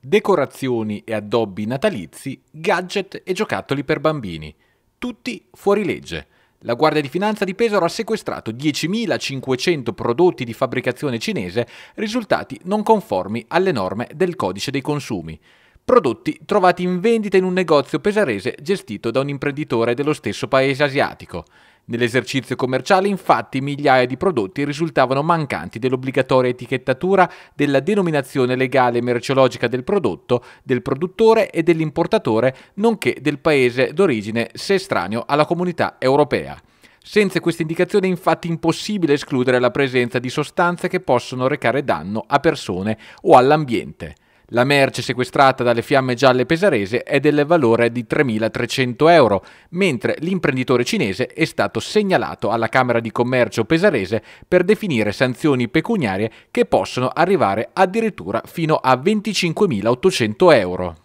decorazioni e addobbi natalizi, gadget e giocattoli per bambini, tutti fuori legge. La Guardia di Finanza di Pesaro ha sequestrato 10.500 prodotti di fabbricazione cinese risultati non conformi alle norme del codice dei consumi. Prodotti trovati in vendita in un negozio pesarese gestito da un imprenditore dello stesso paese asiatico. Nell'esercizio commerciale infatti migliaia di prodotti risultavano mancanti dell'obbligatoria etichettatura della denominazione legale e merceologica del prodotto, del produttore e dell'importatore, nonché del paese d'origine se estraneo alla comunità europea. Senza questa indicazione è infatti impossibile escludere la presenza di sostanze che possono recare danno a persone o all'ambiente. La merce sequestrata dalle fiamme gialle pesarese è del valore di 3.300 euro, mentre l'imprenditore cinese è stato segnalato alla Camera di Commercio pesarese per definire sanzioni pecuniarie che possono arrivare addirittura fino a 25.800 euro.